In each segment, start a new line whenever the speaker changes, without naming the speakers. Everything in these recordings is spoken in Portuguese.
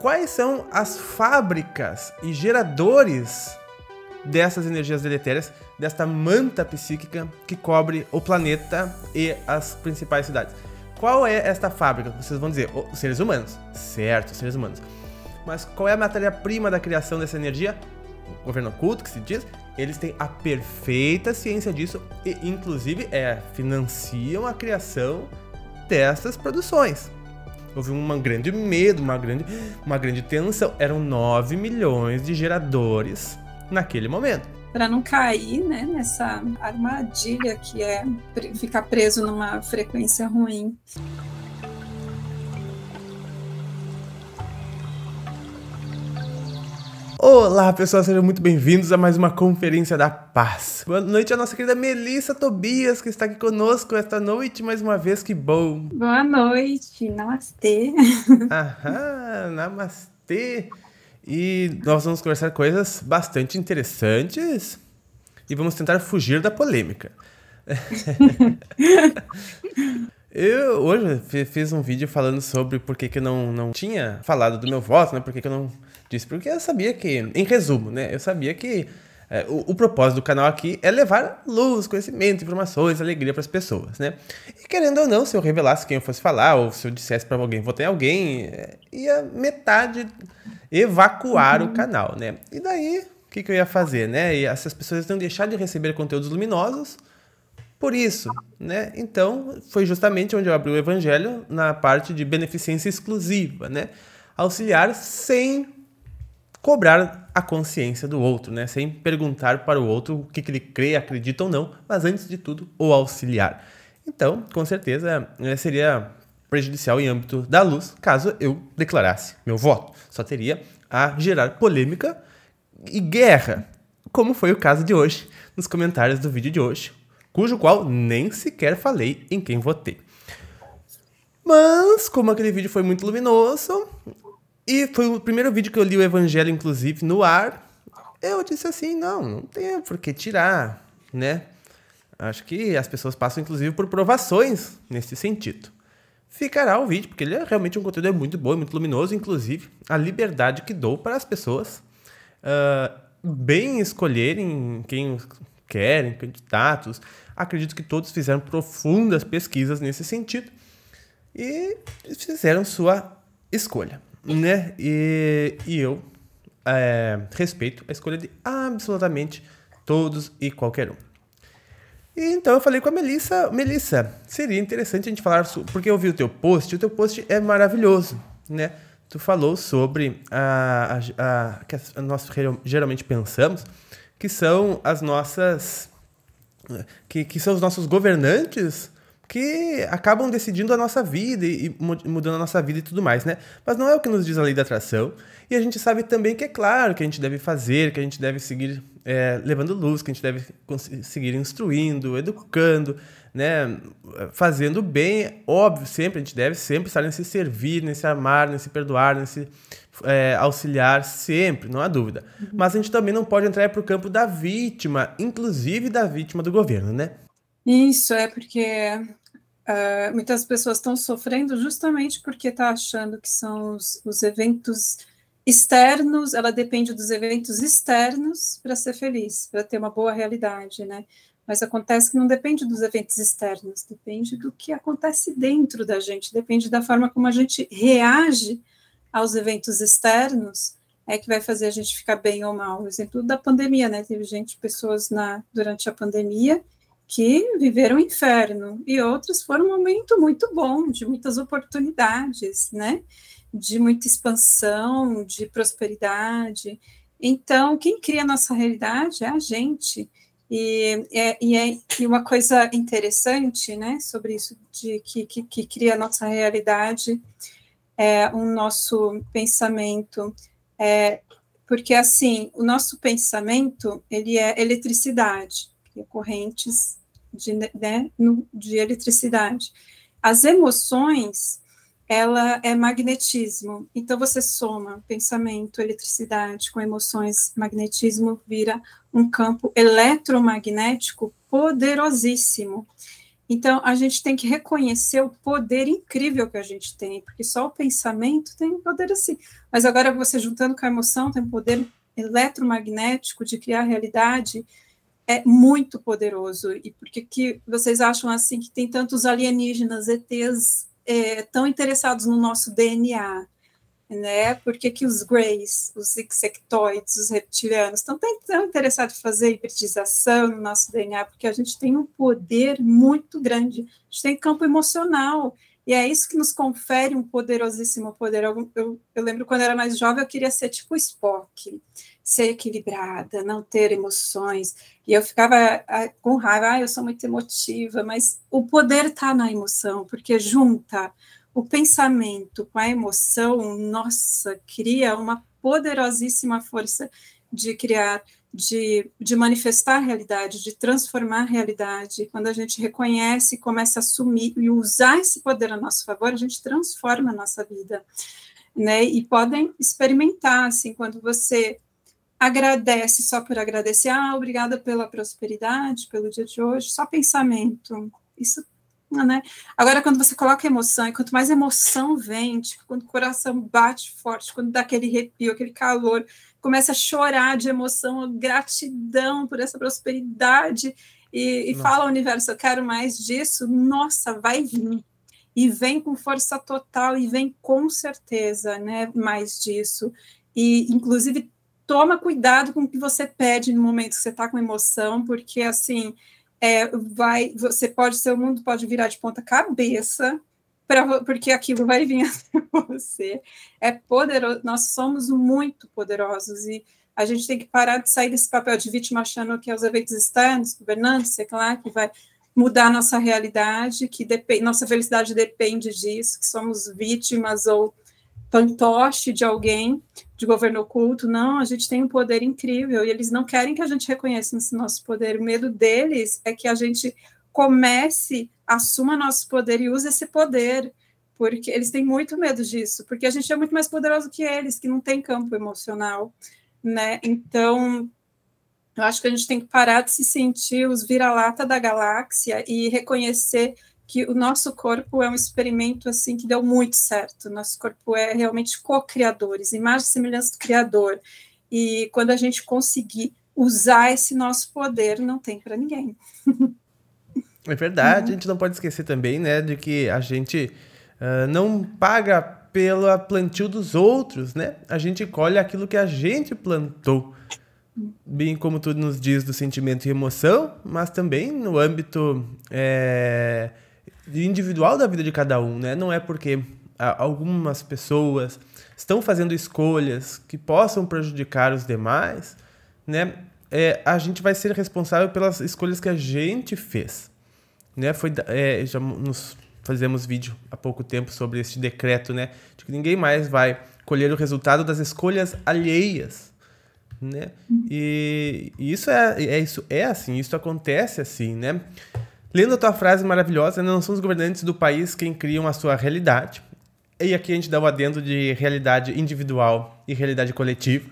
Quais são as fábricas e geradores dessas energias deletérias, desta manta psíquica que cobre o planeta e as principais cidades? Qual é esta fábrica? Vocês vão dizer, os oh, seres humanos. Certo, seres humanos. Mas qual é a matéria-prima da criação dessa energia? O governo oculto, que se diz, eles têm a perfeita ciência disso e, inclusive, é, financiam a criação dessas produções. Houve um grande medo, uma grande, uma grande tensão. Eram 9 milhões de geradores naquele momento.
Para não cair né, nessa armadilha que é ficar preso numa frequência ruim.
Olá, pessoal, sejam muito bem-vindos a mais uma Conferência da Paz. Boa noite à nossa querida Melissa Tobias, que está aqui conosco esta noite mais uma vez, que bom.
Boa noite, namastê.
Aham, namastê. E nós vamos conversar coisas bastante interessantes e vamos tentar fugir da polêmica. Eu hoje fiz um vídeo falando sobre por que, que eu não, não tinha falado do meu voto, né? Por que, que eu não disso porque eu sabia que, em resumo, né? Eu sabia que é, o, o, propósito do canal aqui é levar luz, conhecimento, informações, alegria para as pessoas, né? E querendo ou não, se eu revelasse quem eu fosse falar, ou se eu dissesse para alguém, votei alguém, é, ia metade evacuar uhum. o canal, né? E daí, o que, que eu ia fazer, né? E essas pessoas iam deixar de receber conteúdos luminosos por isso, né? Então, foi justamente onde eu abri o evangelho na parte de beneficência exclusiva, né? Auxiliar sem cobrar a consciência do outro, né? Sem perguntar para o outro o que, que ele crê, acredita ou não, mas antes de tudo, o auxiliar. Então, com certeza, eh, seria prejudicial em âmbito da luz caso eu declarasse meu voto. Só teria a gerar polêmica e guerra, como foi o caso de hoje, nos comentários do vídeo de hoje, cujo qual nem sequer falei em quem votei. Mas, como aquele vídeo foi muito luminoso, e foi o primeiro vídeo que eu li o evangelho, inclusive, no ar. Eu disse assim, não, não tem por que tirar, né? Acho que as pessoas passam, inclusive, por provações nesse sentido. Ficará o vídeo, porque ele é realmente um conteúdo é muito bom, é muito luminoso, inclusive a liberdade que dou para as pessoas uh, bem escolherem quem querem, candidatos. Acredito que todos fizeram profundas pesquisas nesse sentido e fizeram sua escolha né? E, e eu é, respeito a escolha de absolutamente todos e qualquer um. E então eu falei com a Melissa, Melissa, seria interessante a gente falar sobre, porque eu vi o teu post, o teu post é maravilhoso, né? Tu falou sobre a, a, a que nós geralmente pensamos que são as nossas que, que são os nossos governantes que acabam decidindo a nossa vida e mudando a nossa vida e tudo mais, né? Mas não é o que nos diz a lei da atração. E a gente sabe também que é claro que a gente deve fazer, que a gente deve seguir é, levando luz, que a gente deve seguir instruindo, educando, né? Fazendo bem, óbvio, sempre, a gente deve sempre estar nesse servir, nesse amar, nesse perdoar, nesse é, auxiliar, sempre, não há dúvida. Uhum. Mas a gente também não pode entrar para o campo da vítima, inclusive da vítima do governo, né?
Isso é porque uh, muitas pessoas estão sofrendo justamente porque está achando que são os, os eventos externos, ela depende dos eventos externos para ser feliz, para ter uma boa realidade, né? Mas acontece que não depende dos eventos externos, depende do que acontece dentro da gente, depende da forma como a gente reage aos eventos externos, é que vai fazer a gente ficar bem ou mal. O exemplo da pandemia, né? Teve gente, pessoas na durante a pandemia que viveram o inferno e outros foram um momento muito bom, de muitas oportunidades, né? De muita expansão, de prosperidade. Então, quem cria a nossa realidade é a gente. E, é, e, é, e uma coisa interessante, né, sobre isso, de que, que, que cria a nossa realidade, é o nosso pensamento, é, porque assim, o nosso pensamento, ele é eletricidade, recorrentes de, né, né de eletricidade. As emoções, ela é magnetismo. Então você soma pensamento, eletricidade com emoções, magnetismo vira um campo eletromagnético poderosíssimo. Então a gente tem que reconhecer o poder incrível que a gente tem, porque só o pensamento tem poder assim. Mas agora você juntando com a emoção tem poder eletromagnético de criar realidade, é muito poderoso. E por que, que vocês acham assim que tem tantos alienígenas ETs é, tão interessados no nosso DNA? Né? Por que, que os greys, os insectoides, os reptilianos estão tão interessados em fazer hibridização no nosso DNA? Porque a gente tem um poder muito grande, a gente tem campo emocional, e é isso que nos confere um poderosíssimo poder. Eu, eu, eu lembro quando eu era mais jovem, eu queria ser tipo Spock ser equilibrada, não ter emoções. E eu ficava ah, com raiva, ah, eu sou muito emotiva, mas o poder está na emoção, porque junta o pensamento com a emoção, nossa, cria uma poderosíssima força de criar, de, de manifestar a realidade, de transformar a realidade. Quando a gente reconhece, começa a assumir e usar esse poder a nosso favor, a gente transforma a nossa vida. Né? E podem experimentar, assim, quando você agradece só por agradecer, ah, obrigada pela prosperidade, pelo dia de hoje, só pensamento. Isso, né? Agora, quando você coloca emoção, e quanto mais emoção vem, tipo, quando o coração bate forte, quando dá aquele arrepio, aquele calor, começa a chorar de emoção, gratidão por essa prosperidade, e, e fala ao universo, eu quero mais disso, nossa, vai vir. E vem com força total, e vem com certeza, né? Mais disso. E, inclusive, toma cuidado com o que você pede no momento que você está com emoção, porque assim é, vai, você pode, seu mundo pode virar de ponta cabeça, pra, porque aquilo vai vir até você. É poderoso, nós somos muito poderosos e a gente tem que parar de sair desse papel de vítima achando que é os eventos externos, governantes, sei lá, que vai mudar nossa realidade, que nossa felicidade depende disso, que somos vítimas ou fantoche de alguém, de governo oculto. Não, a gente tem um poder incrível e eles não querem que a gente reconheça esse nosso poder. O medo deles é que a gente comece, assuma nosso poder e use esse poder, porque eles têm muito medo disso, porque a gente é muito mais poderoso que eles, que não tem campo emocional, né? Então, eu acho que a gente tem que parar de se sentir os vira-lata da galáxia e reconhecer que o nosso corpo é um experimento assim que deu muito certo. Nosso corpo é realmente co-criadores, imagem e semelhança do criador. E quando a gente conseguir usar esse nosso poder, não tem para ninguém.
É verdade, uhum. a gente não pode esquecer também, né, de que a gente uh, não paga pelo plantio dos outros, né? A gente colhe aquilo que a gente plantou. Bem como tu nos diz do sentimento e emoção, mas também no âmbito é, individual da vida de cada um, né? Não é porque ah, algumas pessoas estão fazendo escolhas que possam prejudicar os demais, né? É, a gente vai ser responsável pelas escolhas que a gente fez, né? Foi é, já nos fazemos vídeo há pouco tempo sobre este decreto, né? De que ninguém mais vai colher o resultado das escolhas alheias, né? E, e isso é, é isso é assim, isso acontece assim, né? Lendo a tua frase maravilhosa, né? não são os governantes do país quem criam a sua realidade. E aqui a gente dá o um adendo de realidade individual e realidade coletiva.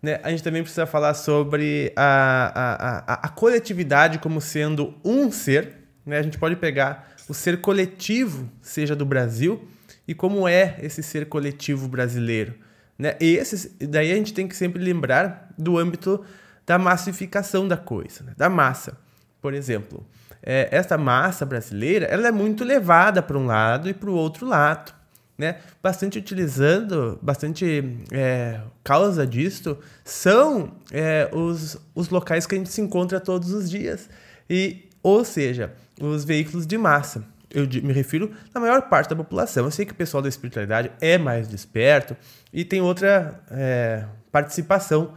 Né? A gente também precisa falar sobre a, a, a, a coletividade como sendo um ser. Né? A gente pode pegar o ser coletivo, seja do Brasil, e como é esse ser coletivo brasileiro. Né? E esses, daí a gente tem que sempre lembrar do âmbito da massificação da coisa, né? da massa. Por exemplo, é, massa brasileira ela é muito levada para um lado e para o outro lado. Né? Bastante utilizando, bastante é, causa disto, são é, os, os locais que a gente se encontra todos os dias. E, ou seja, os veículos de massa. Eu me refiro na maior parte da população. Eu sei que o pessoal da espiritualidade é mais desperto e tem outra é, participação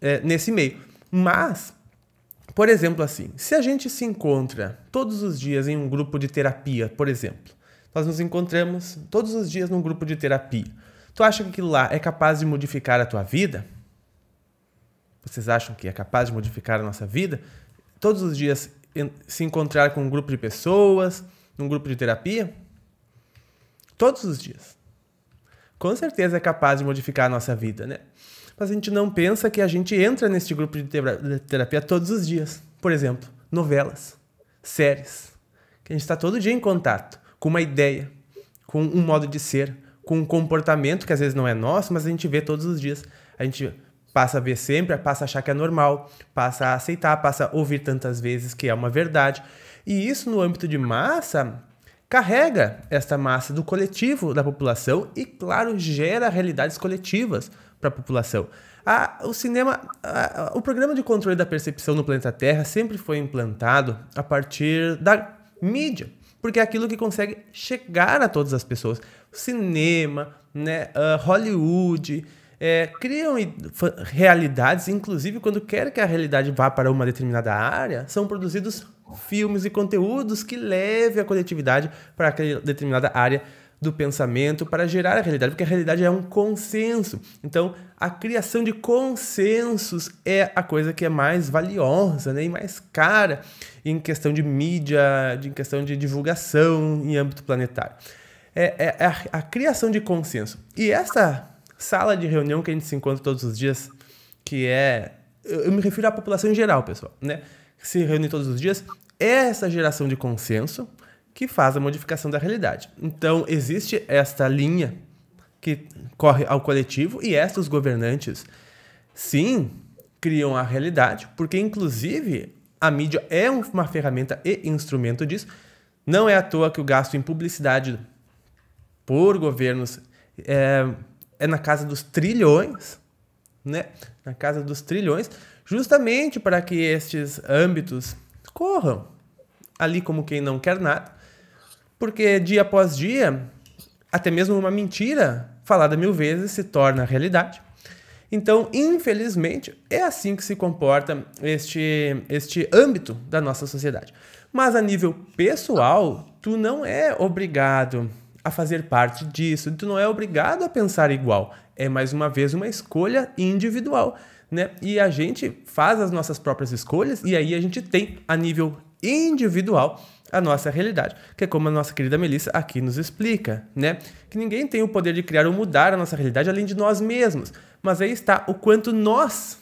é, nesse meio. Mas por exemplo, assim, se a gente se encontra todos os dias em um grupo de terapia, por exemplo, nós nos encontramos todos os dias num grupo de terapia. Tu acha que aquilo lá é capaz de modificar a tua vida? Vocês acham que é capaz de modificar a nossa vida? Todos os dias se encontrar com um grupo de pessoas, num grupo de terapia? Todos os dias. Com certeza é capaz de modificar a nossa vida, né? mas a gente não pensa que a gente entra neste grupo de terapia todos os dias. Por exemplo, novelas, séries, que a gente está todo dia em contato com uma ideia, com um modo de ser, com um comportamento que às vezes não é nosso, mas a gente vê todos os dias. A gente passa a ver sempre, passa a achar que é normal, passa a aceitar, passa a ouvir tantas vezes que é uma verdade. E isso no âmbito de massa carrega esta massa do coletivo da população e, claro, gera realidades coletivas para a população. o cinema, o programa de controle da percepção no planeta Terra sempre foi implantado a partir da mídia, porque é aquilo que consegue chegar a todas as pessoas. cinema, né, uh, Hollywood, é, criam realidades, inclusive quando quer que a realidade vá para uma determinada área, são produzidos filmes e conteúdos que levem a coletividade para aquela determinada área do pensamento para gerar a realidade, porque a realidade é um consenso. Então, a criação de consensos é a coisa que é mais valiosa né, e mais cara em questão de mídia, de, em questão de divulgação em âmbito planetário. É, é, é a, a criação de consenso. E essa sala de reunião que a gente se encontra todos os dias, que é. Eu, eu me refiro à população em geral, pessoal, né? Que se reúne todos os dias, essa geração de consenso que faz a modificação da realidade. Então, existe esta linha que corre ao coletivo e esta os governantes, sim, criam a realidade, porque inclusive a mídia é uma ferramenta e instrumento disso. Não é à toa que o gasto em publicidade por governos é, é na casa dos trilhões, né? Na casa dos trilhões, justamente para que estes âmbitos corram ali como quem não quer nada porque dia após dia, até mesmo uma mentira falada mil vezes se torna realidade. Então, infelizmente, é assim que se comporta este, este âmbito da nossa sociedade. Mas a nível pessoal, tu não é obrigado a fazer parte disso, tu não é obrigado a pensar igual. É mais uma vez uma escolha individual, né? E a gente faz as nossas próprias escolhas e aí a gente tem a nível individual a nossa realidade, que é como a nossa querida Melissa aqui nos explica, né? Que ninguém tem o poder de criar ou mudar a nossa realidade além de nós mesmos. Mas aí está o quanto nós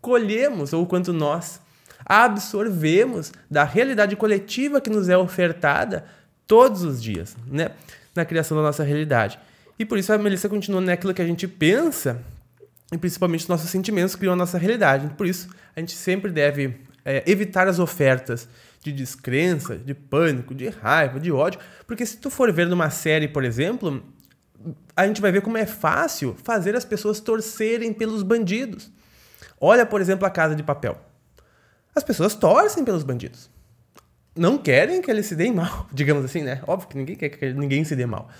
colhemos ou o quanto nós absorvemos da realidade coletiva que nos é ofertada todos os dias, né? Na criação da nossa realidade. E por isso a Melissa continua naquilo que a gente pensa e principalmente os nossos sentimentos criam a nossa realidade. Por isso, a gente sempre deve é, evitar as ofertas de descrença, de pânico, de raiva, de ódio. Porque se tu for ver numa série, por exemplo, a gente vai ver como é fácil fazer as pessoas torcerem pelos bandidos. Olha, por exemplo, a Casa de Papel. As pessoas torcem pelos bandidos. Não querem que eles se deem mal, digamos assim, né? Óbvio que ninguém quer que ninguém se dê mal.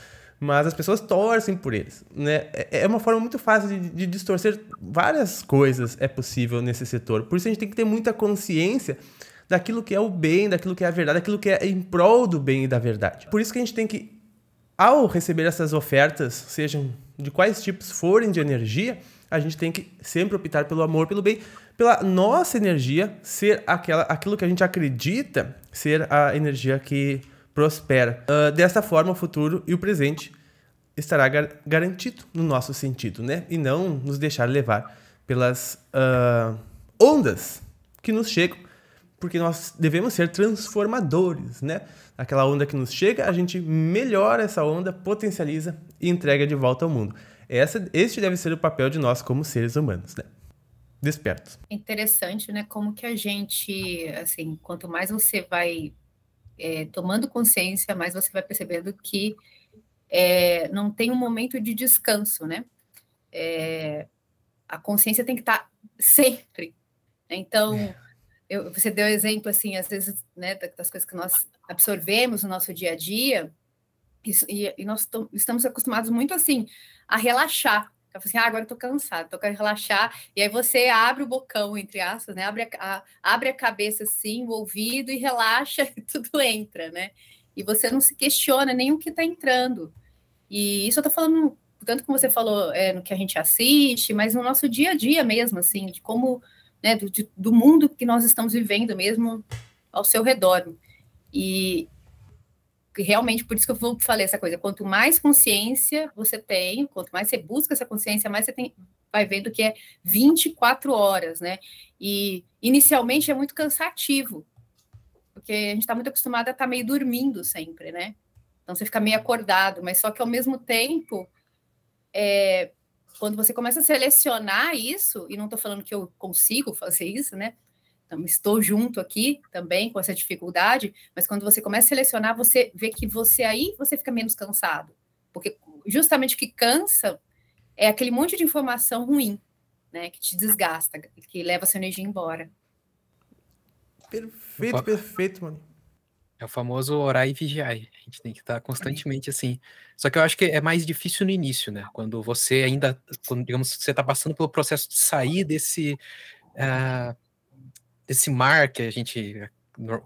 Mas as pessoas torcem por eles. Né? É, é uma forma muito fácil de, de distorcer várias coisas é possível nesse setor. Por isso a gente tem que ter muita consciência daquilo que é o bem, daquilo que é a verdade, daquilo que é em prol do bem e da verdade. Por isso que a gente tem que, ao receber essas ofertas, sejam de quais tipos forem de energia, a gente tem que sempre optar pelo amor, pelo bem, pela nossa energia ser aquela, aquilo que a gente acredita ser a energia que prospera. Uh, ah, dessa forma, o futuro e o presente estará gar garantido no nosso sentido, né? E não nos deixar levar pelas uh, ondas que nos chegam porque nós devemos ser transformadores, né? Aquela onda que nos chega, a gente melhora essa onda, potencializa e entrega de volta ao mundo. Essa, este deve ser o papel de nós como seres humanos, né? Despertos.
interessante, né? Como que a gente, assim, quanto mais você vai é, tomando consciência, mais você vai percebendo que é, não tem um momento de descanso, né? É, a consciência tem que estar tá sempre. Então, eu, você deu exemplo assim, às vezes, né, das coisas que nós absorvemos no nosso dia a dia, isso, e, e, nós estamos acostumados muito assim a relaxar. Então, falo assim, ah, agora eu tô cansado, tô querendo relaxar. E aí você abre o bocão, entre aspas, né? Abre a, a, abre a cabeça assim, o ouvido e relaxa e tudo entra, né? E você não se questiona nem o que tá entrando. E isso eu tô falando, tanto como você falou é, no que a gente assiste, mas no nosso dia a dia mesmo, assim, de como né, do, de, do mundo que nós estamos vivendo mesmo ao seu redor. E realmente, por isso que eu falei essa coisa, quanto mais consciência você tem, quanto mais você busca essa consciência, mais você tem, vai vendo que é 24 horas, né? E inicialmente é muito cansativo, porque a gente está muito acostumado a estar tá meio dormindo sempre, né? Então você fica meio acordado, mas só que ao mesmo tempo é, quando você começa a selecionar isso, e não estou falando que eu consigo fazer isso, né? Então, estou junto aqui também com essa dificuldade, mas quando você começa a selecionar, você vê que você aí você fica menos cansado. Porque justamente o que cansa é aquele monte de informação ruim, né? Que te desgasta, que leva a sua energia embora. Perfeito,
perfeito, mano. É o famoso orar e vigiar gente tem que estar tá constantemente assim. Só que eu acho que é mais difícil no início, né? Quando você ainda, quando, digamos, você está passando pelo processo de sair desse, uh, desse mar que a gente,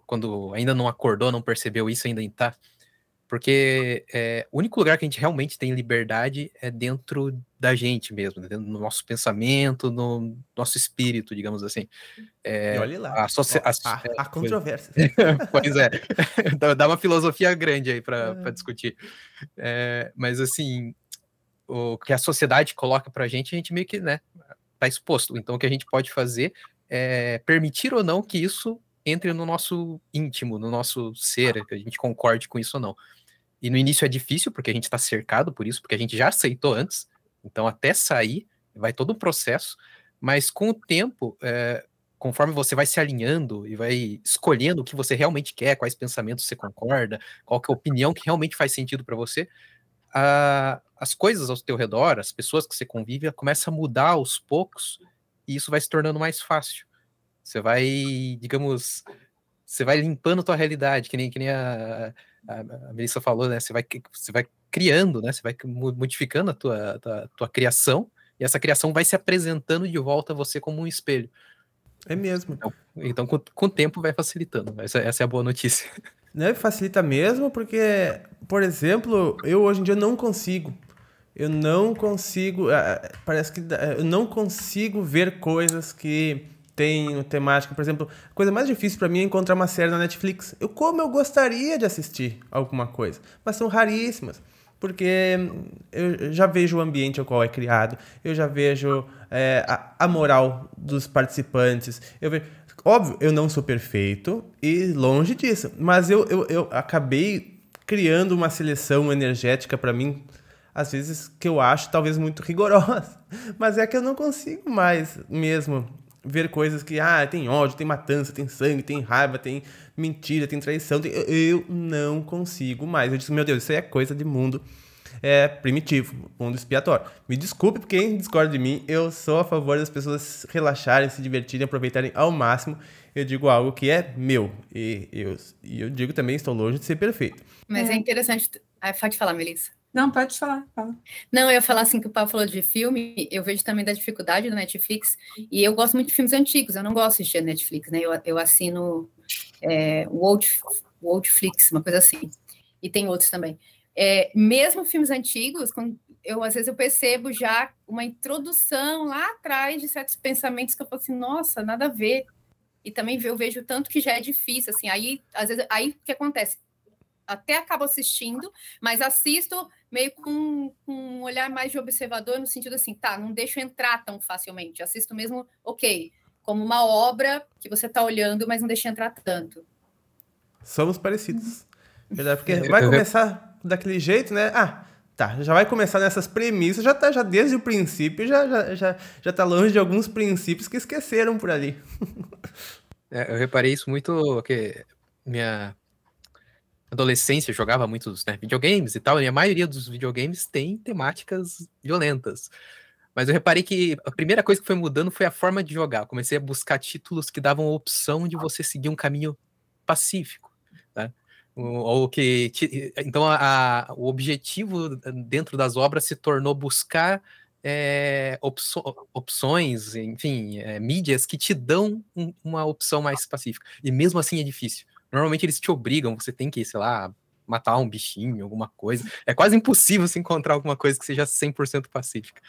quando ainda não acordou, não percebeu isso, ainda está. Porque é, o único lugar que a gente realmente tem liberdade é dentro da gente mesmo, né? no nosso pensamento, no nosso espírito, digamos assim. É, e olha lá, a socia... controvérsia. pois é, é. dá uma filosofia grande aí para é. discutir. É, mas assim, o que a sociedade coloca para a gente, a gente meio que né, tá exposto. Então, o que a gente pode fazer é permitir ou não que isso entre no nosso íntimo, no nosso ser, que a gente concorde com isso ou não. E no início é difícil, porque a gente está cercado por isso, porque a gente já aceitou antes, então, até sair, vai todo um processo, mas com o tempo, é, conforme você vai se alinhando e vai escolhendo o que você realmente quer, quais pensamentos você concorda, qual é a opinião que realmente faz sentido para você, a, as coisas ao teu redor, as pessoas que você convive, começa a mudar aos poucos e isso vai se tornando mais fácil. Você vai, digamos, você vai limpando a tua realidade, que nem, que nem a, a, a Melissa falou, né? Você vai, você vai criando, né? Você vai modificando a tua, tua, tua criação e essa criação vai se apresentando de volta a você como um espelho. É mesmo. Então, então com, com o tempo vai facilitando. Essa, essa é a boa notícia.
Né, facilita mesmo, porque, por exemplo, eu hoje em dia não consigo. Eu não consigo. Parece que. Eu não consigo ver coisas que têm temática. Por exemplo, a coisa mais difícil para mim é encontrar uma série na Netflix. Eu, como eu gostaria de assistir alguma coisa, mas são raríssimas porque hum, eu já vejo o ambiente ao qual é criado, eu já vejo é, a, a, moral dos participantes. Eu vejo, óbvio, eu não sou perfeito e longe disso, mas eu, eu, eu acabei criando uma seleção energética para mim, às vezes que eu acho talvez muito rigorosa, mas é que eu não consigo mais mesmo ver coisas que, ah, tem ódio, tem matança, tem sangue, tem raiva, tem mentira, tem traição. Tem... Eu não consigo mais. Eu disse, meu Deus, isso aí é coisa de mundo é, primitivo, mundo expiatório. Me desculpe porque quem discorda de mim, eu sou a favor das pessoas relaxarem, se divertirem, aproveitarem ao máximo. Eu digo algo que é meu. E eu, e eu digo também, estou longe de ser perfeito.
Mas é, é interessante. Ah, pode falar, Melissa. Não, pode falar, fala. Não, eu ia falar assim que o Paulo falou de filme, eu vejo também da dificuldade do Netflix, e eu gosto muito de filmes antigos, eu não gosto de assistir Netflix, né? Eu, eu assino é, World, Worldflix, uma coisa assim. E tem outros também. É, mesmo filmes antigos, eu às vezes eu percebo já uma introdução lá atrás de certos pensamentos que eu falo assim, nossa, nada a ver. E também eu vejo tanto que já é difícil, assim, aí às vezes aí o que acontece? Até acabo assistindo, mas assisto meio com, com, um olhar mais de observador, no sentido assim, tá, não deixo entrar tão facilmente, assisto mesmo, ok, como uma obra que você está olhando, mas não deixa entrar tanto.
Somos parecidos. Uhum. Verdade, porque é, vai começar daquele jeito, né? Ah, tá, já vai começar nessas premissas, já tá já desde o princípio, já, já, já, já tá longe de alguns princípios que esqueceram por ali.
É, eu reparei isso muito, que minha adolescência jogava muitos né, videogames e tal, e a maioria dos videogames tem temáticas violentas. Mas eu reparei que a primeira coisa que foi mudando foi a forma de jogar. Eu comecei a buscar títulos que davam a opção de você seguir um caminho pacífico. Né? Ou que, então a, a, o objetivo dentro das obras se tornou buscar é, opções, enfim, é, mídias que te dão um, uma opção mais pacífica. E mesmo assim é difícil. Normalmente eles te obrigam, você tem que, sei lá, matar um bichinho, alguma coisa. É quase impossível se encontrar alguma coisa que seja 100% pacífica.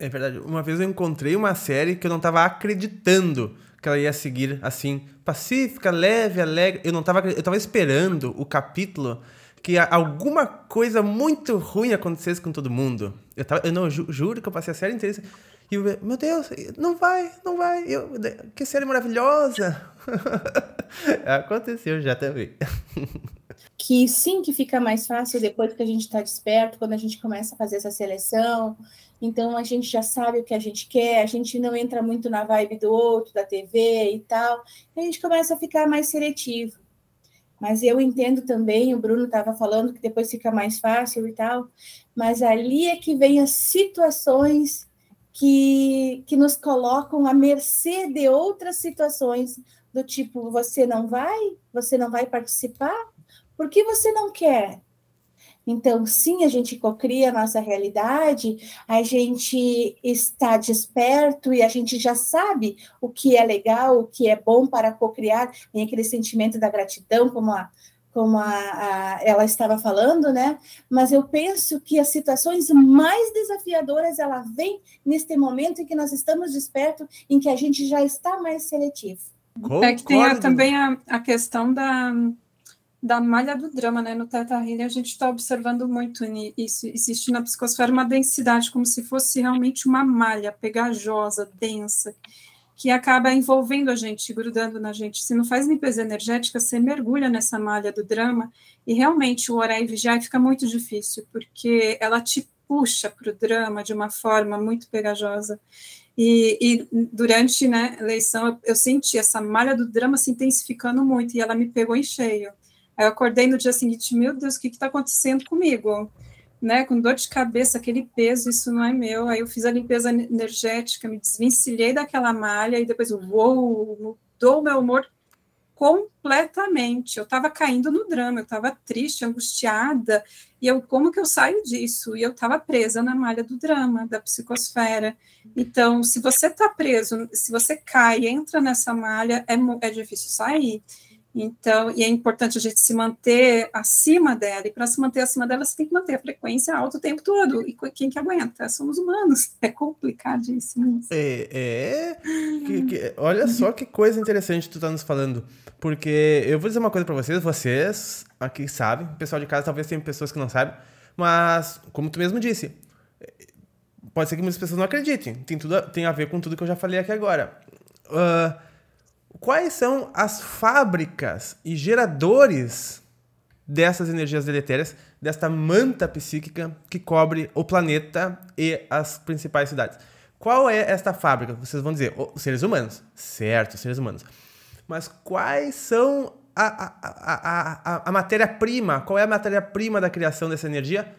É verdade. Uma vez eu encontrei uma série que eu não estava acreditando que ela ia seguir assim, pacífica, leve, alegre. Eu não tava, eu tava esperando o capítulo que alguma coisa muito ruim acontecesse com todo mundo. Eu, tava, eu não ju, juro que eu passei a série inteira assim, e eu, meu Deus, não vai, não vai. Eu, que série maravilhosa. Aconteceu já também. que sim
que fica mais fácil depois que a gente está desperto, quando a gente começa a fazer essa seleção, então a gente já sabe o que a gente quer, a gente não entra muito na vibe do outro, da TV e tal, e a gente começa a ficar mais seletivo. Mas eu entendo também, o Bruno estava falando que depois fica mais fácil e tal, mas ali é que vem as situações que, que nos colocam à mercê de outras situações, do tipo, você não vai, você não vai participar, porque você não quer? Então, sim, a gente cocria a nossa realidade, a gente está desperto e a gente já sabe o que é legal, o que é bom para cocriar, tem aquele sentimento da gratidão, como a como a, a, ela estava falando, né? Mas eu penso que as situações mais desafiadoras ela vem neste momento em que nós estamos despertos, em que a gente já está mais seletivo.
É que tem a, também a, a questão da, da malha do drama, né? No Teta Healing a gente está observando muito isso. Existe na psicosfera uma densidade, como se fosse realmente uma malha pegajosa, densa, que acaba envolvendo a gente, grudando na gente. Se não faz limpeza energética, você mergulha nessa malha do drama e realmente o orar e vigiar fica muito difícil, porque ela te puxa para o drama de uma forma muito pegajosa. E, e, durante né, a eleição eu, eu, senti essa malha do drama se intensificando muito e ela me pegou em cheio. Eu acordei no dia seguinte, meu Deus, o que está acontecendo comigo? Né, com dor de cabeça, aquele peso, isso não é meu. Aí eu fiz a limpeza energética, me desvencilhei daquela malha e depois, uou, mudou meu humor completamente. Eu estava caindo no drama, eu estava triste, angustiada, e eu como que eu saio disso? E eu estava presa na malha do drama, da psicosfera. Então, se você está preso, se você cai, entra nessa malha, é, é difícil sair. Então, e é importante a gente se manter acima dela, e para se manter acima dela, você tem que manter a frequência alta o tempo todo. E quem que aguenta? Somos humanos, é complicadíssimo.
É, é. Que, que, olha só que coisa interessante tu tá nos falando. Porque eu vou dizer uma coisa para vocês, vocês aqui sabem, o pessoal de casa talvez tem pessoas que não sabem, mas como tu mesmo disse, pode ser que muitas pessoas não acreditem. Tem, tudo, tem a ver com tudo que eu já falei aqui agora. Uh, Quais são as fábricas e geradores dessas energias deletérias, desta manta psíquica que cobre o planeta e as principais cidades? Qual é esta fábrica? Vocês vão dizer, os oh, seres humanos. Certo, os seres humanos. Mas quais são a, a, a, a matéria-prima? Qual é a matéria-prima da criação dessa energia?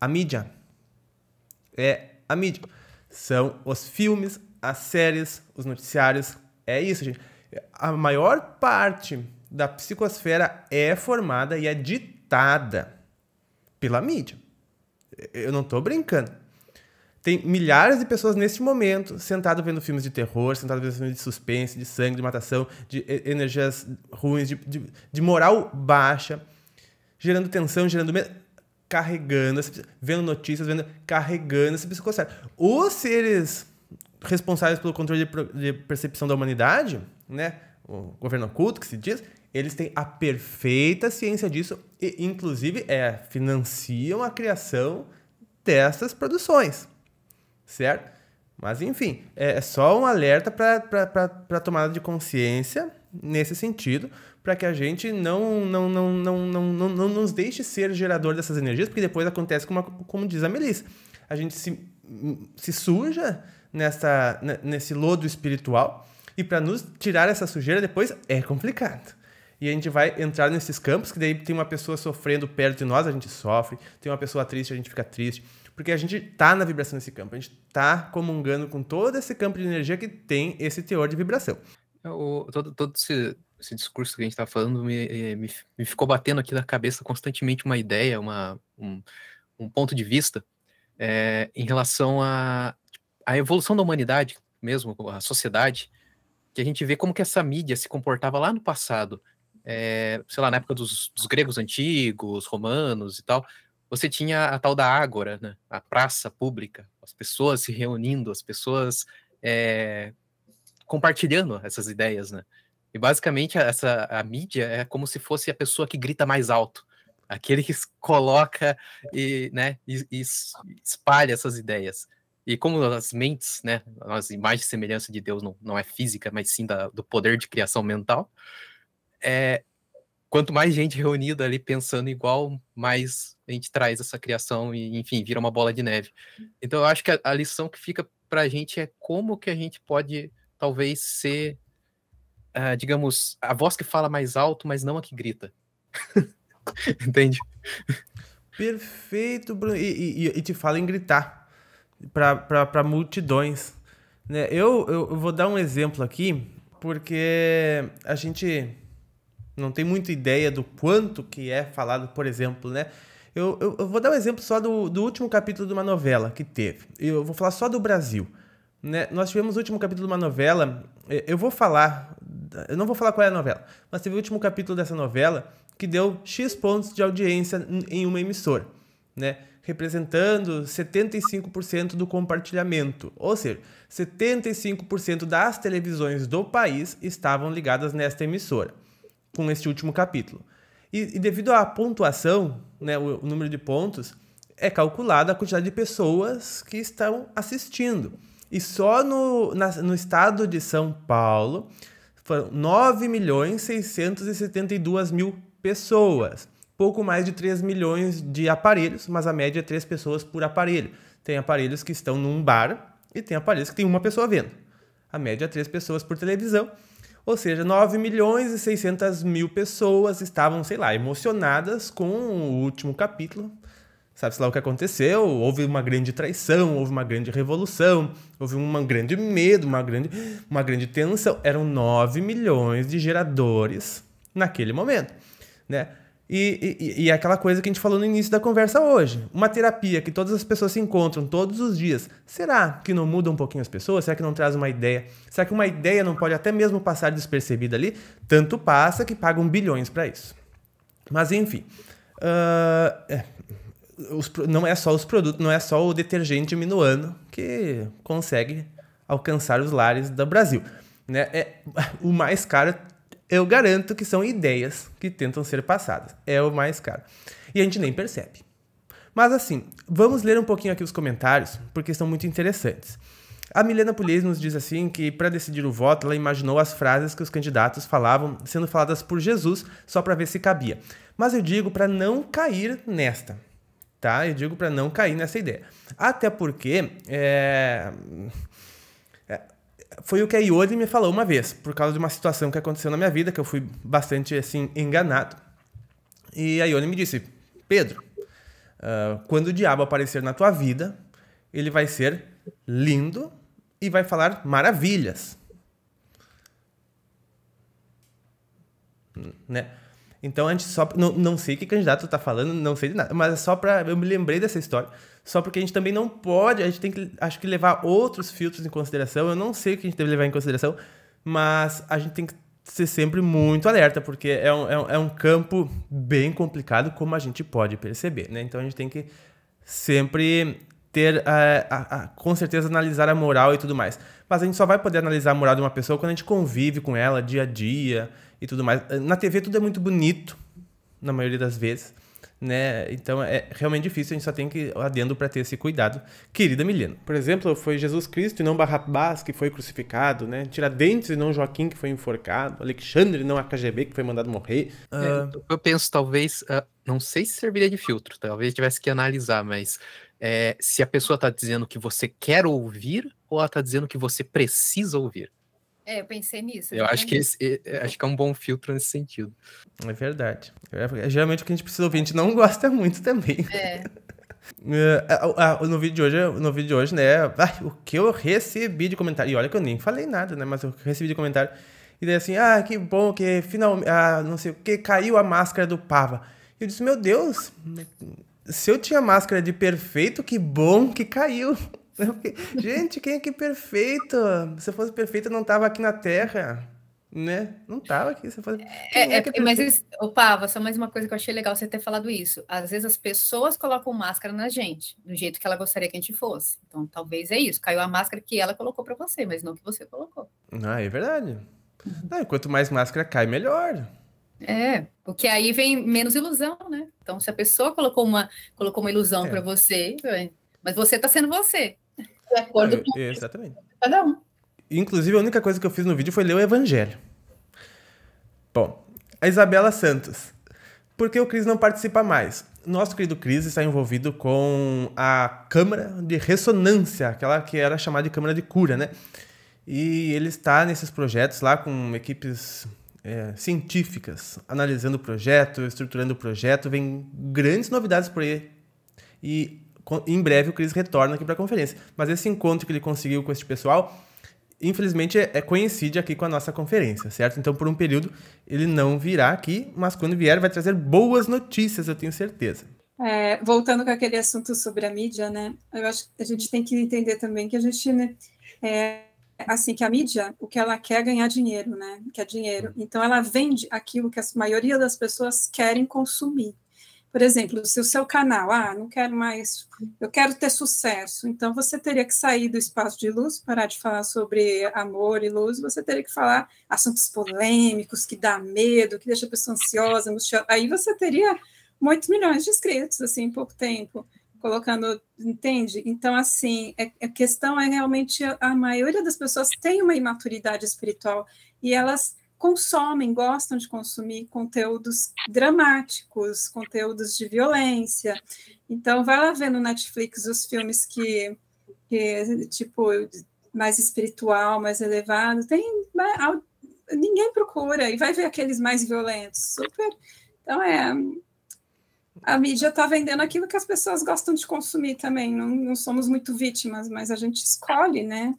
A mídia. É a mídia. São os filmes, as séries, os noticiários. É isso, gente a maior parte da psicosfera é formada e é ditada pela mídia. Eu não estou brincando. Tem milhares de pessoas neste momento sentado vendo filmes de terror, sentado vendo filmes de suspense, de sangue, de matação, de energias ruins, de, de, de moral baixa, gerando tensão, gerando medo, carregando, vendo notícias, vendo, carregando esse psicosfera. Os seres responsáveis pelo controle de, percepção da humanidade, né? O governo oculto que se diz, eles têm a perfeita ciência disso e, inclusive, é, financiam a criação dessas produções, certo? Mas, enfim, é, é só um alerta para tomada de consciência nesse sentido, para que a gente não, não, não, não, não, não, não nos deixe ser gerador dessas energias, porque depois acontece como, como diz a Melissa. A gente se se suja nessa, nesse lodo espiritual e para nos tirar essa sujeira depois é complicado. E a gente vai entrar nesses campos que daí tem uma pessoa sofrendo perto de nós, a gente sofre, tem uma pessoa triste, a gente fica triste, porque a gente está na vibração desse campo, a gente está comungando com todo esse campo de energia que tem esse teor de vibração. É, o, todo, todo esse, esse,
discurso que a gente está falando me, é, me, me, ficou batendo aqui na cabeça constantemente uma ideia, uma, um, um ponto de vista é, em relação à a, a, evolução da humanidade mesmo, a sociedade, que a gente vê como que essa mídia se comportava lá no passado, é, sei lá, na época dos, dos, gregos antigos, romanos e tal, você tinha a tal da ágora, né? a praça pública, as pessoas se reunindo, as pessoas é, compartilhando essas ideias, né? E basicamente essa a mídia é como se fosse a pessoa que grita mais alto aquele que coloca e, né, e, e espalha essas ideias. E como as mentes, né, as imagens de semelhança de Deus não, não é física, mas sim da, do poder de criação mental, é, quanto mais gente reunida ali pensando igual, mais a gente traz essa criação e, enfim, vira uma bola de neve. Então, eu acho que a, a lição que fica para a gente é como que a gente pode, talvez, ser, uh, digamos, a voz que fala
mais alto, mas não a que grita.
Entende?
Perfeito, Bruno. E, e, e te falo em gritar para multidões. Né? Eu, eu, eu vou dar um exemplo aqui, porque a gente não tem muita ideia do quanto que é falado, por exemplo, né? Eu, eu, eu, vou dar um exemplo só do, do último capítulo de uma novela que teve. Eu vou falar só do Brasil. Né? Nós tivemos o último capítulo de uma novela. É, eu vou falar. Eu não vou falar qual é a novela, mas teve o último capítulo dessa novela que deu X pontos de audiência em uma emissora, né? representando 75% do compartilhamento, ou seja, 75% das televisões do país estavam ligadas nesta emissora, com este último capítulo. E, e devido à pontuação, né, o, o número de pontos, é calculada a quantidade de pessoas que estão assistindo. E só no, na, no estado de São Paulo foram 9 milhões 672 mil pessoas. Pouco mais de 3 milhões de aparelhos, mas a média é 3 pessoas por aparelho. Tem aparelhos que estão num bar e tem aparelhos que tem uma pessoa vendo. A média é 3 pessoas por televisão. Ou seja, 9 milhões e 600 mil pessoas estavam, sei lá, emocionadas com o último capítulo. Sabe-se lá o que aconteceu? Houve uma grande traição, houve uma grande revolução, houve um grande medo, uma grande, uma grande tensão. Eram 9 milhões de geradores naquele momento né? E, e, e, é aquela coisa que a gente falou no início da conversa hoje. Uma terapia que todas as pessoas se encontram todos os dias. Será que não muda um pouquinho as pessoas? Será que não traz uma ideia? Será que uma ideia não pode até mesmo passar despercebida ali? Tanto passa que pagam bilhões para isso. Mas enfim. Uh, é, os, não é só os produtos, não é só o detergente minuano que consegue alcançar os lares do Brasil. Né? É, o mais caro é eu garanto que são ideias que tentam ser passadas. É o mais caro. E a gente nem percebe. Mas assim, vamos ler um pouquinho aqui os comentários, porque são muito interessantes. A Milena Puliz nos diz assim que para decidir o voto, ela imaginou as frases que os candidatos falavam sendo faladas por Jesus só para ver se cabia. Mas eu digo para não cair nesta, tá? Eu digo para não cair nessa ideia. Até porque é foi o que a Ione me falou uma vez, por causa de uma situação que aconteceu na minha vida, que eu fui bastante, assim, enganado. E a Ione me disse, Pedro, uh, quando o diabo aparecer na tua vida, ele vai ser lindo e vai falar maravilhas. Hum, né? Então a gente só. Não, não sei que candidato tá falando, não sei de nada, mas é só para Eu me lembrei dessa história só porque a gente também não pode, a gente tem que, acho que, levar outros filtros em consideração. Eu não sei o que a gente deve levar em consideração, mas a gente tem que ser sempre muito alerta, porque é um, é um, é um campo bem complicado, como a gente pode perceber, né? Então a gente tem que sempre ter, eh, a, a, com certeza, analisar a moral e tudo mais. Mas a gente só vai poder analisar a moral de uma pessoa quando a gente convive com ela dia a dia e tudo mais. Na TV tudo é muito bonito, na maioria das vezes né? Então é realmente difícil, a gente só tem que adendo para ter esse cuidado. Querida Milena. Por exemplo, foi Jesus Cristo e não Barrabás que foi crucificado, né? Tiradentes e não Joaquim que foi enforcado, Alexandre e não AKGB que foi mandado morrer. Uh... eu penso, talvez, uh, não sei se serviria de filtro, talvez tivesse que
analisar, mas é, se a pessoa está dizendo que você quer ouvir ou ela está dizendo que você precisa ouvir.
É, eu pensei nisso. Eu acho que,
esse, é, é, acho que é um bom filtro nesse
sentido. É verdade. É, é geralmente o que a gente precisa ouvir, a gente não gosta muito também. É. Uh, uh, uh, no vídeo de hoje, no vídeo de hoje, né? Ah, o que eu recebi de comentário. E olha que eu nem falei nada, né? Mas eu recebi de comentário. E daí assim, ah, que bom que finalmente, ah, não sei o que, caiu a máscara do Pava. E eu disse, meu Deus, se eu tinha máscara de perfeito, que bom que caiu gente, quem é que é perfeito? Se eu fosse perfeito, eu não tava aqui na Terra. Né? Não tava aqui. Se fosse... É, é, é, é mas
opa, só mais uma coisa que eu achei legal você ter falado isso. Às vezes as pessoas colocam máscara na gente, do jeito que ela gostaria que a gente fosse. Então talvez é isso. Caiu a máscara que ela colocou para você, mas não que você colocou.
Ah, é verdade. Uhum. Não, quanto mais máscara cai, melhor.
É, porque aí vem menos ilusão, né? Então, se a pessoa colocou uma, colocou uma ilusão é. para você, mas você tá sendo você de acordo
com é, é exatamente. cada um. Inclusive, a única coisa que eu fiz no vídeo foi ler o Evangelho. Bom, a Isabela Santos. Por que o Cris não participa mais? Nosso querido Cris está envolvido com a câmara de ressonância, aquela que era chamada de câmara de cura, né? E ele está nesses projetos lá com equipes é, científicas, analisando o projeto, estruturando o projeto. Vem grandes novidades por aí. E em breve o Chris retorna aqui para a conferência. Mas esse encontro que ele conseguiu com esse pessoal, infelizmente, é, coincide aqui com a nossa conferência, certo? Então, por um período, ele não virá aqui, mas quando vier, vai trazer boas notícias, eu tenho certeza.
É, voltando com aquele assunto sobre a mídia, né? Eu acho que a gente tem que entender também que a gente, né, é, assim, que a mídia, o que ela quer é ganhar dinheiro, né? Quer dinheiro. Então, ela vende aquilo que a maioria das pessoas querem consumir. Por exemplo, se o seu canal, ah, não quero mais, eu quero ter sucesso, então você teria que sair do espaço de luz, parar de falar sobre amor e luz, você teria que falar assuntos polêmicos, que dá medo, que deixa a pessoa ansiosa, aí você teria muitos milhões de inscritos, assim, em pouco tempo, colocando, entende? Então, assim, é, a questão é realmente, a maioria das pessoas tem uma imaturidade espiritual, e elas consomem, gostam de consumir conteúdos dramáticos, conteúdos de violência. Então, vai lá ver no Netflix os filmes que, que tipo, mais espiritual, mais elevado. Tem né, ninguém procura e vai ver aqueles mais violentos. Super. Então é a mídia está vendendo aquilo que as pessoas gostam de consumir também. Não, não somos muito vítimas, mas a gente escolhe, né?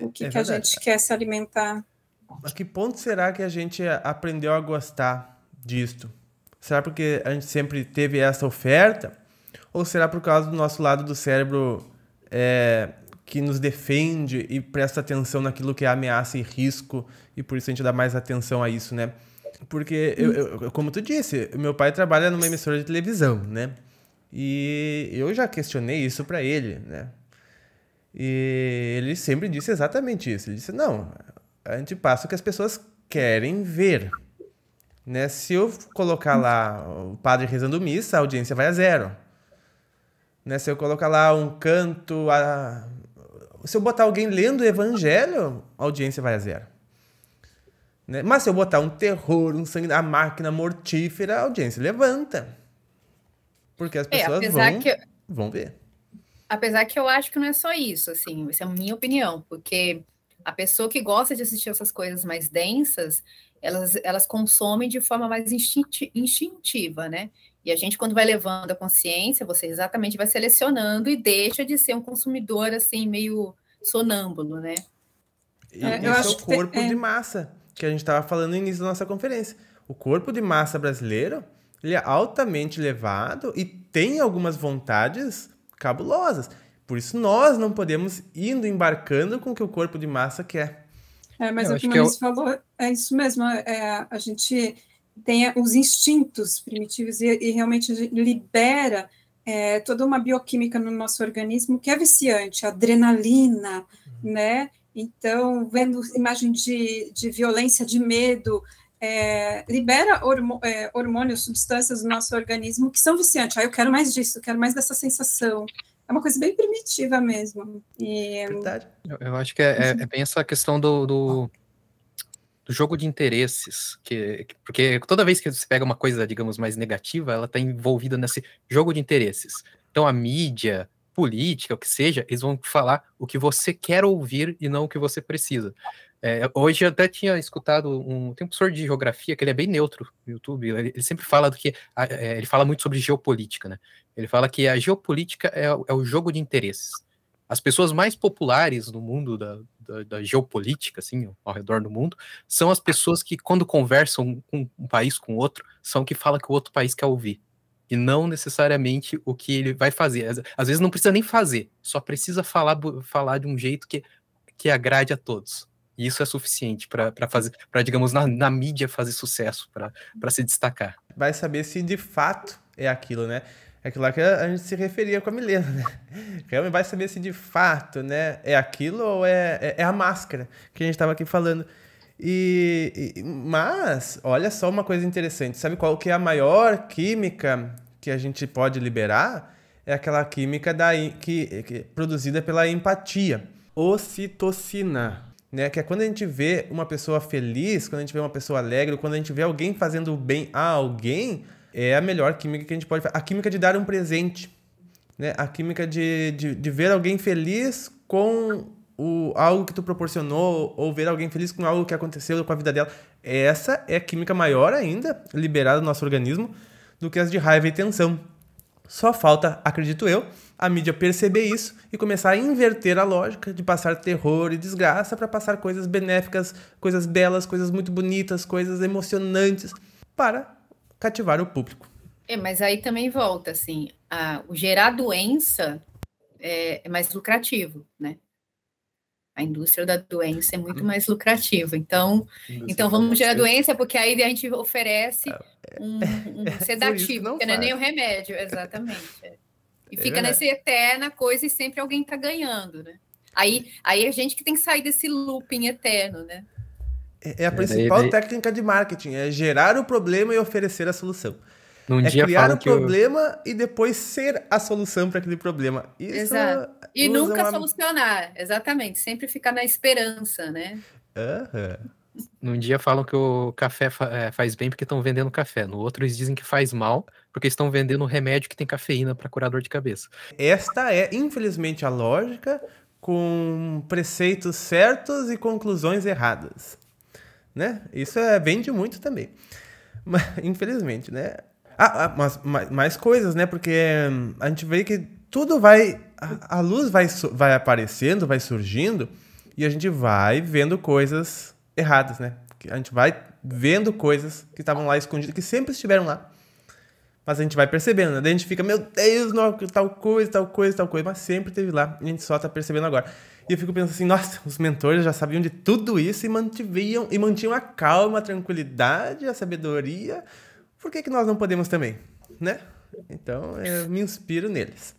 O que, é que a gente
quer se alimentar
a que ponto será que a gente aprendeu a gostar disto? Será porque a gente sempre teve essa oferta? Ou será por causa do nosso lado do cérebro é, que nos defende e presta atenção naquilo que é ameaça e risco e por isso a gente dá mais atenção a isso, né? Porque, eu, eu, como tu disse, meu pai trabalha numa emissora de televisão, né? E eu já questionei isso para ele, né? E ele sempre disse exatamente isso. Ele disse: não, a gente passa o que as pessoas querem ver. Né? Se eu colocar lá o padre rezando missa, a audiência vai a zero. Né? Se eu colocar lá um canto. A... Se eu botar alguém lendo o evangelho, a audiência vai a zero. Né? Mas se eu botar um terror, um sangue, a máquina mortífera, a audiência levanta. Porque as é, pessoas é, vão, vão ver.
Apesar que eu acho que não é só isso, assim, essa é a minha opinião, porque a pessoa que gosta de assistir essas coisas mais densas, elas, elas consomem de forma mais instinti instintiva, né? E a gente, quando vai levando a consciência, você exatamente vai selecionando e deixa de ser um consumidor, assim, meio sonâmbulo, né?
E é, eu acho é o corpo que... de é. massa, que a gente estava falando no início da nossa conferência. O corpo de massa brasileiro, ele é altamente elevado e tem algumas vontades cabulosas. Por isso nós não podemos indo embarcando com o que o corpo de massa quer.
É, mas eu o que o eu... É falou é isso mesmo. É, a gente tem os instintos primitivos e, e realmente libera é, toda uma bioquímica no nosso organismo que é viciante, adrenalina, uhum. né? Então, vendo imagem de, de violência, de medo, é, libera é, hormônios, substâncias no nosso organismo que são viciantes. Ah, eu quero mais disso, eu quero mais dessa sensação, é uma coisa bem primitiva mesmo. E... Verdade.
Eu, eu acho que é, é, uhum. é, bem essa questão do, do, do jogo de interesses, que, porque toda vez que você pega uma coisa, digamos, mais negativa, ela está envolvida nesse jogo de interesses. Então a mídia, política, o que seja, eles vão falar o que você quer ouvir e não o que você precisa. É, hoje eu até tinha escutado um. Tem um professor de geografia que ele é bem neutro no YouTube. Ele, ele sempre fala do que. É, ele fala muito sobre geopolítica, né? Ele fala que a geopolítica é, é o jogo de interesses. As pessoas mais populares no mundo da, da, da, geopolítica, assim, ao redor do mundo, são as pessoas que, quando conversam um, um país com outro, são que falam que o outro país quer ouvir. E não necessariamente o que ele vai fazer. Às, às vezes não precisa nem fazer, só precisa falar, falar de um jeito que, que agrade a todos. E isso é suficiente para fazer, para digamos, na, na, mídia fazer sucesso, para se destacar.
Vai saber se de fato é aquilo, né? é Aquilo lá que a gente se referia com a Milena, né? Realmente vai saber se de fato, né, é aquilo ou é, é, é a máscara que a gente estava aqui falando. E, e, mas olha só uma coisa interessante, sabe qual que é a maior química que a gente pode liberar? É aquela química da, que, que produzida pela empatia, ocitocina né? Que é quando a gente vê uma pessoa feliz, quando a gente vê uma pessoa alegre, quando a gente vê alguém fazendo bem a alguém, é a melhor química que a gente pode fazer. A química de dar um presente, né? A química de, de, de ver alguém feliz com o, algo que tu proporcionou, ou ver alguém feliz com algo que aconteceu com a vida dela. Essa é a química maior ainda, liberada do nosso organismo, do que as de raiva e tensão. Só falta, acredito eu, a mídia perceber isso e começar a inverter a lógica de passar terror e desgraça para passar coisas benéficas, coisas belas, coisas muito bonitas, coisas emocionantes para cativar o público.
É, mas aí também volta assim, a, o gerar doença é, é mais lucrativo, né? a indústria da doença é muito mais lucrativa. Então, então vamos gerar doença, porque aí a gente oferece é. um, um é, é, sedativo, que não é nem o remédio, exatamente. E é fica é nessa eterna coisa e sempre alguém está ganhando, né? Aí, aí a gente que tem que sair desse looping eterno, né?
É, é a é, principal daí, daí... técnica de marketing, é gerar o problema e oferecer a solução. Num é criar o problema eu... e depois ser a solução para aquele problema. Isso Exato. E nunca uma...
solucionar, exatamente. Sempre ficar na esperança, né?
Uhum. Num dia falam que o café fa é, faz bem porque estão vendendo café. No outro eles dizem que faz mal porque estão vendendo remédio que tem cafeína para curar dor de cabeça.
Esta é, infelizmente, a lógica com preceitos certos e conclusões erradas. Né? Isso é, vende muito também. Mas, infelizmente, né? Ah, ah mas, mais, mais coisas, né? Porque hum, a gente vê que tudo vai. A, a luz vai, vai aparecendo, vai surgindo, e a gente vai vendo coisas erradas, né? A gente vai vendo coisas que estavam lá escondidas, que sempre estiveram lá. Mas a gente vai percebendo, né? Daí a gente fica, meu Deus, não, tal coisa, tal coisa, tal coisa, mas sempre teve lá, e a gente só tá percebendo agora. E eu fico pensando assim, nossa, os mentores já sabiam de tudo isso e mantiviam, e mantinham a calma, a tranquilidade, a sabedoria. Por que, que nós não podemos também, né? Então, eu me inspiro neles.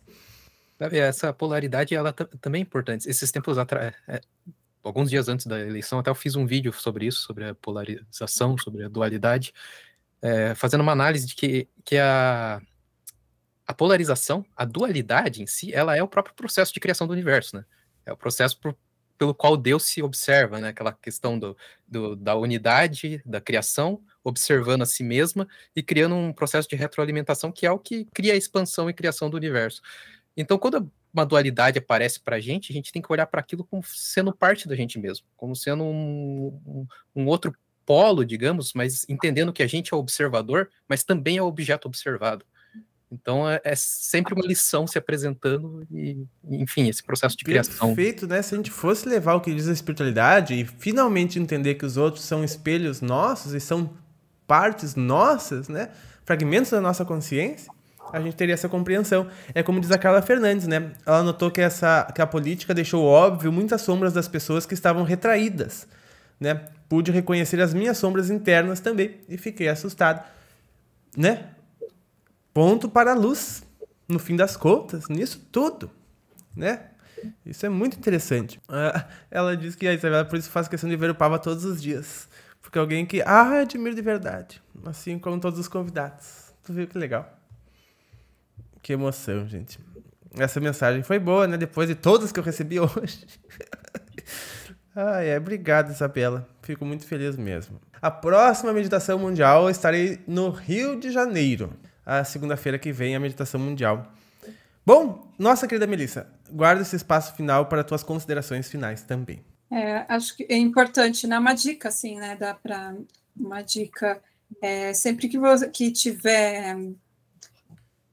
Essa polaridade, ela também é importante. Esses tempos atrás, é, alguns dias antes da eleição, até eu fiz um vídeo sobre isso, sobre a polarização, sobre a dualidade, é, fazendo uma análise de que, que a, a polarização, a dualidade em si, ela é o próprio processo de criação do universo, né? É o processo por, pelo qual Deus se observa, né? Aquela questão do, do, da unidade, da criação, observando a si mesma e criando um processo de retroalimentação que é o que cria a expansão e criação do universo. Então, quando uma dualidade aparece para a gente, a gente tem que olhar para aquilo como sendo parte da gente mesmo, como sendo um, um, um outro polo, digamos, mas entendendo que a gente é observador, mas também é objeto observado. Então é, é, sempre uma lição se
apresentando e, enfim, esse processo de criação. Perfeito, né? Se a gente fosse levar o que diz a espiritualidade e finalmente entender que os outros são espelhos nossos e são partes nossas, né? Fragmentos da nossa consciência, a gente teria essa compreensão. É como diz a Carla Fernandes, né? Ela notou que, essa, que a política deixou óbvio muitas sombras das pessoas que estavam retraídas, né? Pude reconhecer as minhas sombras internas também e fiquei assustado, né? Ponto para a luz, no fim das contas, nisso tudo, né? Isso é muito interessante. Ah, ela diz que a Isabela por isso faz questão de ver o Papa todos os dias. Porque alguém que, ah, admiro de verdade. Assim como todos os convidados. Tu viu que legal. Que emoção, gente. Essa mensagem foi boa, né? Depois de todas que eu recebi hoje. Ai, é, obrigado, Isabela. Fico muito feliz mesmo. A próxima meditação mundial eu estarei no Rio de Janeiro. A segunda-feira que vem a meditação mundial. Bom, nossa querida Melissa, guarda esse espaço final para tuas considerações finais também. É,
acho que é importante, né? Uma dica, assim, né? Dá para uma dica. É, sempre que, você, que tiver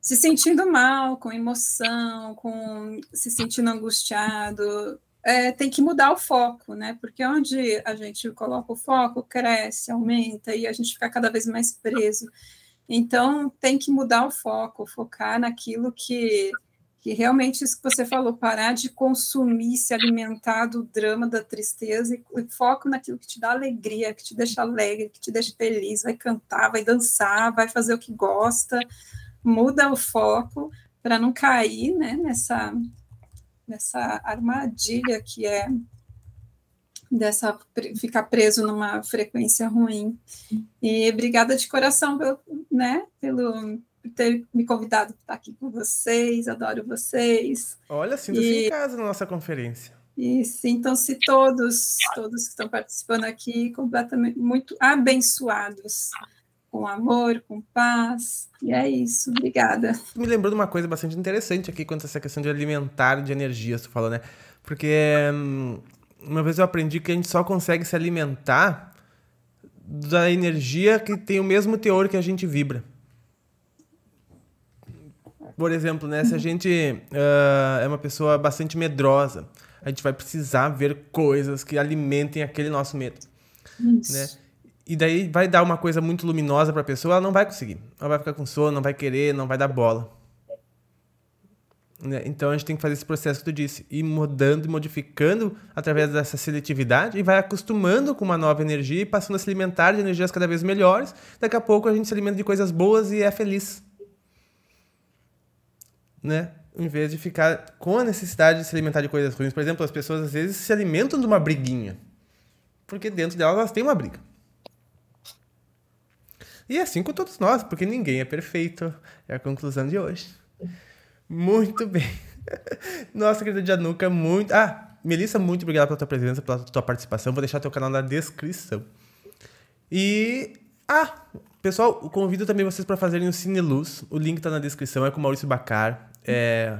se sentindo mal, com emoção, com se sentindo angustiado, é, tem que mudar o foco, né? Porque onde a gente coloca o foco, cresce, aumenta e a gente fica cada vez mais preso. Então, tem que mudar o foco, focar naquilo que, que realmente isso que você falou, parar de consumir, se alimentar do drama, da tristeza e, e foco naquilo que te dá alegria, que te deixa alegre, que te deixa feliz, vai cantar, vai dançar, vai fazer o que gosta, muda o foco para não cair né, nessa, nessa armadilha que é dessa ficar preso numa frequência ruim. E obrigada de coração pelo, né, pelo ter me convidado para estar aqui com vocês, adoro vocês. Olha, sim, se e... em casa
na nossa conferência.
E sintam-se todos, todos que estão participando aqui, completamente muito abençoados com amor, com paz. E é isso, obrigada.
Me lembrou de uma coisa bastante interessante aqui quanto a essa questão de alimentar de energia, você falou, né? Porque hum, uma vez eu aprendi que a gente só consegue se alimentar da energia que tem o mesmo teor que a gente vibra. Por exemplo, né, se a uhum. gente uh, é uma pessoa bastante medrosa, a gente vai precisar ver coisas que alimentem aquele nosso medo. Né? Isso. Né? E daí vai dar uma coisa muito luminosa para a pessoa, ela não vai conseguir. Ela vai ficar com sono, não vai querer, não vai dar bola. Né? Então a gente tem que fazer esse processo que tu disse, ir mudando e modificando através dessa seletividade e vai acostumando com uma nova energia e passando a se alimentar de energias cada vez melhores. Daqui a pouco a gente se alimenta de coisas boas e é feliz. Né? Em vez de ficar com a necessidade de se alimentar de coisas ruins. Por exemplo, as pessoas às vezes se alimentam de uma briguinha, porque dentro delas elas têm uma briga. E é assim com todos nós, porque ninguém é perfeito. É a conclusão de hoje. Muito bem. Nossa, querida Januca, muito. Ah, Melissa, muito obrigada pela tua presença, pela tua participação. Vou deixar teu canal na descrição. E. Ah! Pessoal, convido também vocês para fazerem o Cine Luz. O link tá na descrição, é com o Maurício Bacar. É.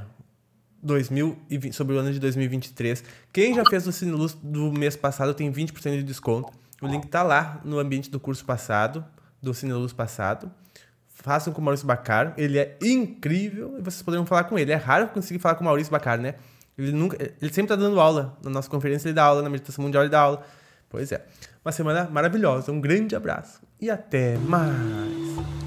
2020, sobre o ano de 2023. Quem já fez o Cine Luz do mês passado tem 20% de desconto. O link tá lá no ambiente do curso passado do Cine Luz passado. Façam com o Maurício Bacar, ele é incrível e vocês poderão falar com ele. É raro conseguir falar com o Maurício Bacar, né? Ele, nunca, ele sempre está dando aula. Na nossa conferência ele dá aula, na meditação mundial ele dá aula. Pois é. Uma semana maravilhosa. Um grande abraço e até mais.